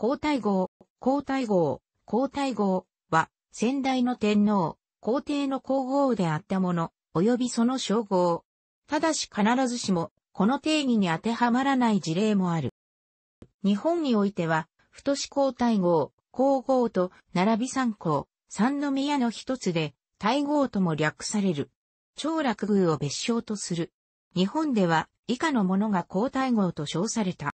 皇太后、皇太后、皇太后は、先代の天皇、皇帝の皇后であったもの、及びその称号。ただし必ずしも、この定義に当てはまらない事例もある。日本においては、太子皇太后、皇后と並び三皇、三宮の一つで、太后とも略される。長楽宮を別称とする。日本では、以下のものが皇太后と称された。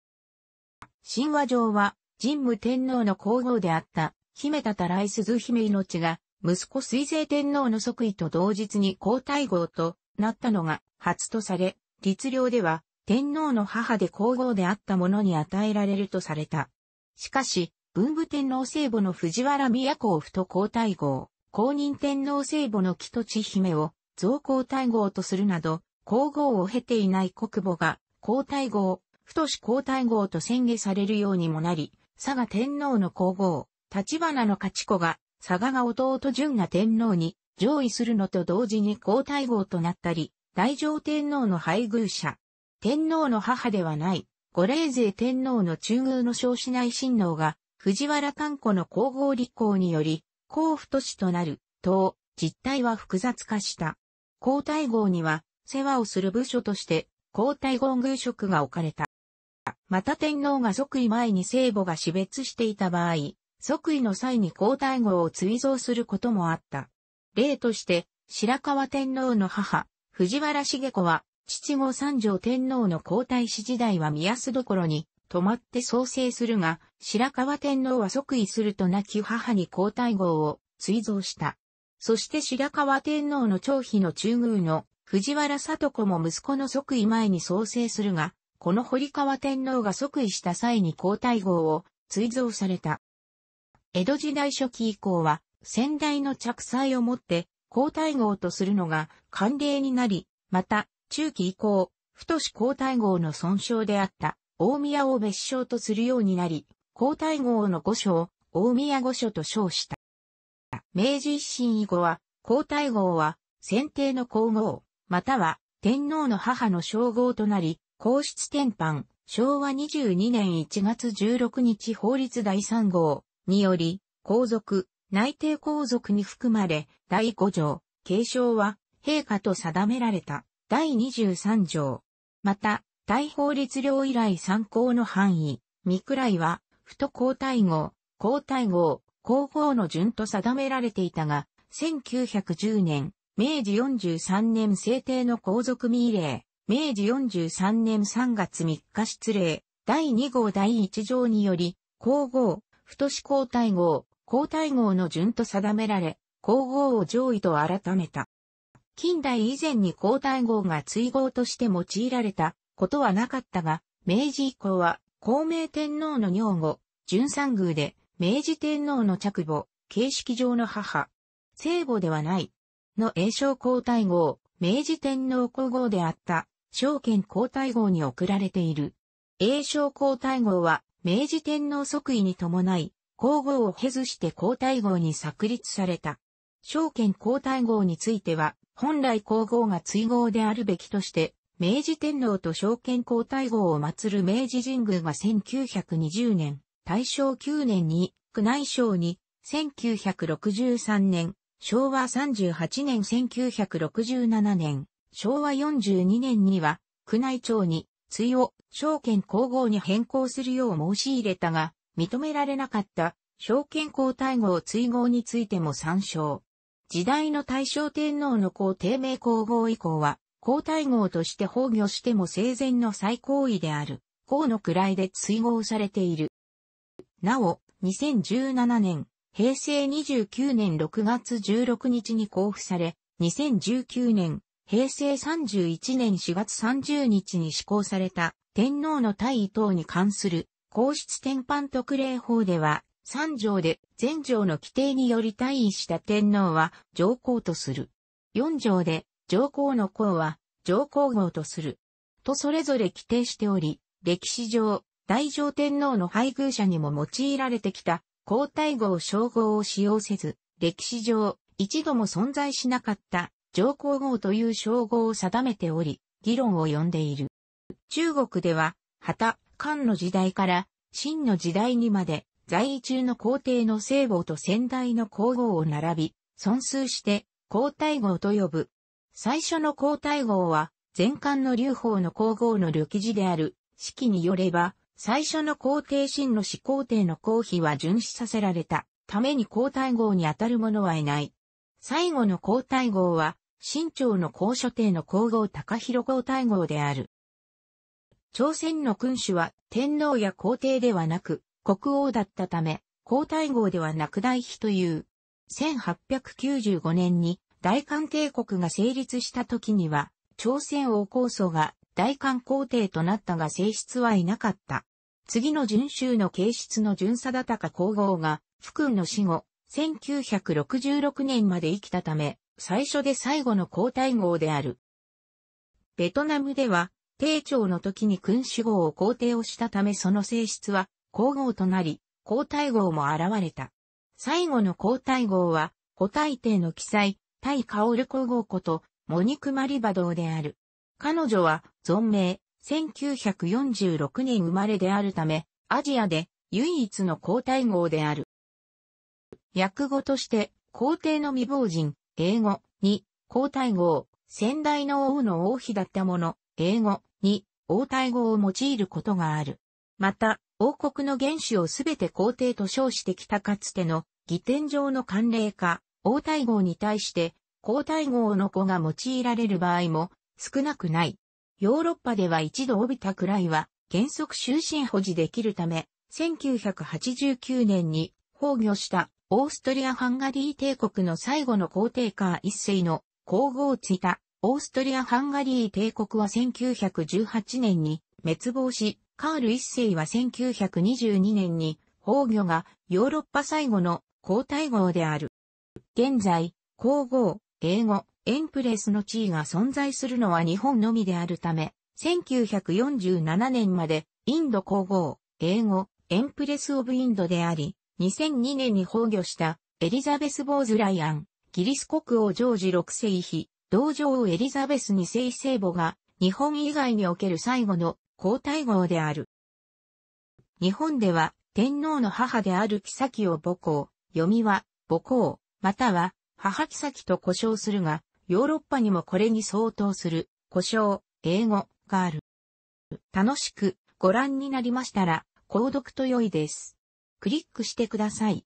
神話上は、神武天皇の皇后であった、姫たたらい鈴姫命が、息子水勢天皇の即位と同日に皇太后となったのが初とされ、律令では天皇の母で皇后であった者に与えられるとされた。しかし、文武天皇聖母の藤原都夫と皇太后、公認天皇聖母の木と千姫を造皇太后とするなど、皇后を経ていない国母が皇太后、太子皇太后と宣言されるようにもなり、佐賀天皇の皇后、立花の勝子が、佐賀が弟純が天皇に上位するのと同時に皇太后となったり、大乗天皇の配偶者、天皇の母ではない、五霊勢天皇の中宮の少子内親王が、藤原寛子の皇后立候により、皇府都市となる、等、実態は複雑化した。皇太后には、世話をする部署として、皇太后宮職が置かれた。また天皇が即位前に聖母が死別していた場合、即位の際に皇太后を追贈することもあった。例として、白河天皇の母、藤原茂子は、父後三条天皇の皇太子時代は宮安所に泊まって創生するが、白河天皇は即位すると亡き母に皇太后を追贈した。そして白河天皇の長妃の中宮の藤原里子も息子の即位前に創生するが、この堀川天皇が即位した際に皇太后を追贈された。江戸時代初期以降は、先代の着彩をもって、皇太后とするのが慣例になり、また、中期以降、太し皇太后の損傷であった大宮を別称とするようになり、皇太后の御所を大宮御所と称した。明治維新以後は、皇太后は、先帝の皇后、または天皇の母の称号となり、皇室典範、昭和22年1月16日法律第3号により、皇族、内定皇族に含まれ、第5条、継承は、陛下と定められた、第23条。また、大法律令以来参考の範囲、未来は、不と皇太后、皇太后、皇后の順と定められていたが、1910年、明治43年制定の皇族未令、明治43年3月3日失礼、第2号第1条により、皇后、太子皇太后、皇太后の順と定められ、皇后を上位と改めた。近代以前に皇太后が追号として用いられたことはなかったが、明治以降は孔明天皇の女王、順三宮で、明治天皇の着母、形式上の母、聖母ではない、の栄称皇太后、明治天皇皇后であった、証券皇太后に贈られている。栄昭皇太后は、明治天皇即位に伴い、皇后を経ずして皇太后に作立された。証券皇太后については、本来皇后が追号であるべきとして、明治天皇と証券皇太后を祀る明治神宮が1920年、大正9年に、宮内省に、1963年、昭和38年1967年、昭和42年には、宮内庁に、追を、証券皇后に変更するよう申し入れたが、認められなかった、証券皇太后追号についても参照。時代の大正天皇の皇帝名皇后以降は、皇太后として崩御しても生前の最高位である、皇の位で追号されている。なお、2017年、平成29年6月16日に交付され、2019年平成31年4月30日に施行された天皇の退位等に関する皇室天般特例法では、三条で全条の規定により退位した天皇は上皇とする。四条で上皇の皇は上皇后とする。とそれぞれ規定しており、歴史上、大乗天皇の配偶者にも用いられてきた皇太后称号を使用せず、歴史上一度も存在しなかった上皇后という称号を定めており、議論を呼んでいる。中国では、旗、漢の時代から、秦の時代にまで、在位中の皇帝の聖母と先代の皇后を並び、尊崇して、皇太后と呼ぶ。最初の皇太后は、前漢の劉邦の皇后の歴史である、式によれば、最初の皇帝秦の始皇帝の皇妃は巡視させられたために皇太后に当たる者はいない。最後の皇太后は、清朝の高所帝の皇后高広皇太后である。朝鮮の君主は天皇や皇帝ではなく国王だったため、皇太后ではなく大妃という。1895年に大韓帝国が成立した時には、朝鮮王皇祖が大韓皇帝となったが性質はいなかった。次の順州の形質の準貞高皇后が、福君の死後、1966年まで生きたため、最初で最後の皇太后である。ベトナムでは、帝朝の時に君主号を皇帝をしたためその性質は、皇后となり、皇太后も現れた。最後の皇太后は、古代帝の記載、対ル皇后こと、モニク・マリバドーである。彼女は、存命、1946年生まれであるため、アジアで唯一の皇太后である。訳語として、皇帝の未亡人、英語、に、皇太后、先代の王の王妃だったもの、英語、に、王太后を用いることがある。また、王国の元首をすべて皇帝と称してきたかつての、儀典上の慣例化、王太后に対して、皇太后の子が用いられる場合も少なくない。ヨーロッパでは一度帯びたくらいは原則終身保持できるため、1989年に崩御したオーストリア・ハンガリー帝国の最後の皇帝カー一世の皇后ついた、オーストリア・ハンガリー帝国は1918年に滅亡し、カール一世は1922年に崩御がヨーロッパ最後の皇太后である。現在、皇后、英語、エンプレスの地位が存在するのは日本のみであるため、1947年までインド皇后、英語、エンプレス・オブ・インドであり、2002年に崩御したエリザベス・ボーズ・ライアン、ギリス国王ジョージ6世妃、同女王エリザベス2世聖母が日本以外における最後の皇太后である。日本では天皇の母である妃を母皇、読みは母皇、または母妃と呼称するが、ヨーロッパにもこれに相当する呼称、英語がある。楽しくご覧になりましたら、購読と良いです。クリックしてください。